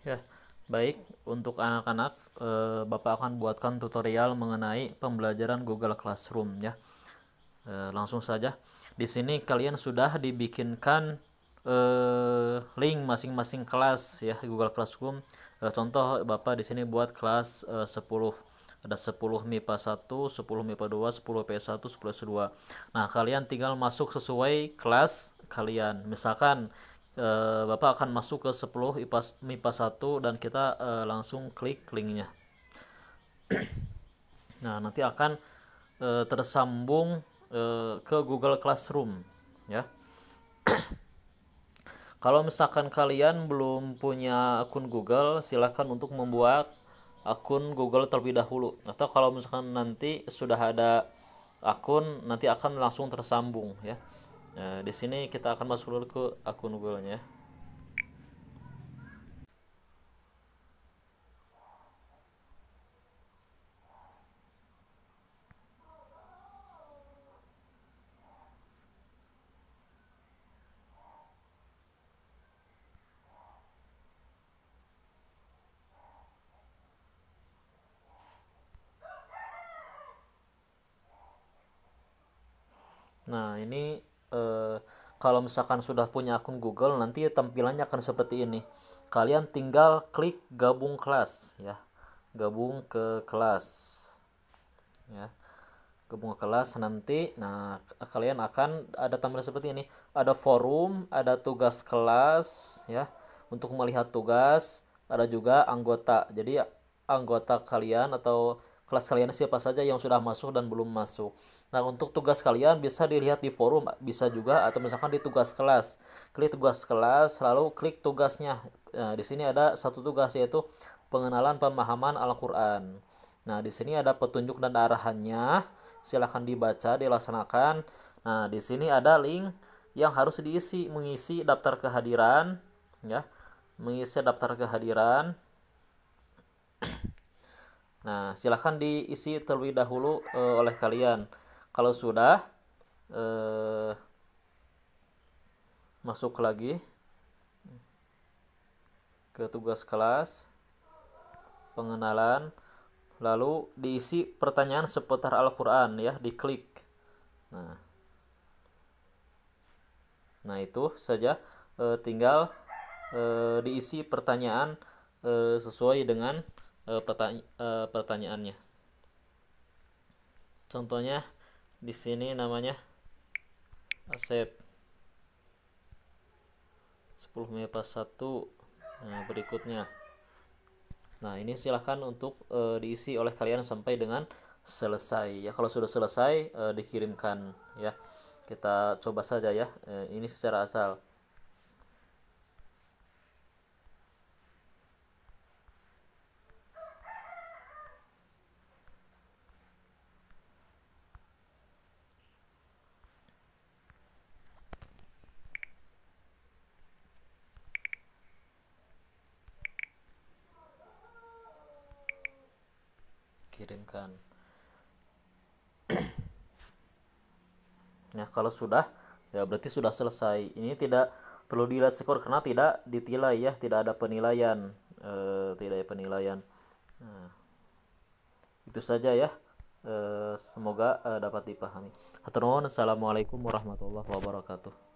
Ya, baik. Untuk anak-anak, eh, Bapak akan buatkan tutorial mengenai pembelajaran Google Classroom ya. Eh, langsung saja. Di sini kalian sudah dibikinkan eh, link masing-masing kelas ya Google Classroom. Eh, contoh Bapak di sini buat kelas eh, 10 ada 10 MIPA 1, 10 MIPA 2, 10 P 1 10 PS2. Nah, kalian tinggal masuk sesuai kelas kalian. Misalkan e, Bapak akan masuk ke 10 IPA, MIPA 1 dan kita e, langsung klik linknya nah nanti akan e, tersambung e, ke Google Classroom ya kalau misalkan kalian belum punya akun Google, silahkan untuk membuat akun Google terlebih dahulu. Atau kalau misalkan nanti sudah ada akun, nanti akan langsung tersambung ya. Nah, di sini kita akan masuk dulu ke akun Google-nya. Nah, ini Eh, kalau misalkan sudah punya akun Google nanti tampilannya akan seperti ini kalian tinggal klik gabung kelas ya gabung ke kelas ya gabung ke kelas nanti nah kalian akan ada tampilan seperti ini ada forum ada tugas kelas ya untuk melihat tugas ada juga anggota jadi anggota kalian atau kelas kalian siapa saja yang sudah masuk dan belum masuk. Nah, untuk tugas kalian bisa dilihat di forum, bisa juga atau misalkan di tugas kelas. Klik tugas kelas, lalu klik tugasnya. Nah, di sini ada satu tugas yaitu pengenalan pemahaman Al-Qur'an. Nah, di sini ada petunjuk dan arahannya. Silahkan dibaca, dilaksanakan. Nah, di sini ada link yang harus diisi, mengisi daftar kehadiran, ya. Mengisi daftar kehadiran. Nah, silahkan diisi terlebih dahulu e, oleh kalian. Kalau sudah, e, masuk lagi ke tugas kelas pengenalan lalu diisi pertanyaan seputar Al-Qur'an ya diklik nah nah itu saja e, tinggal e, diisi pertanyaan e, sesuai dengan e, eh, pertanya e, eh, pertanyaannya. Contohnya di sini namanya Asep 10 Mei pas 1 nah, berikutnya nah ini silahkan untuk e, diisi oleh kalian sampai dengan selesai ya kalau sudah selesai e, dikirimkan ya kita coba saja ya e, ini secara asal dikirimkan. nah kalau sudah ya berarti sudah selesai ini tidak perlu dilihat skor karena tidak ditilai ya tidak ada penilaian e, tidak ada penilaian nah, itu saja ya e, semoga e, dapat dipahami Assalamualaikum warahmatullahi wabarakatuh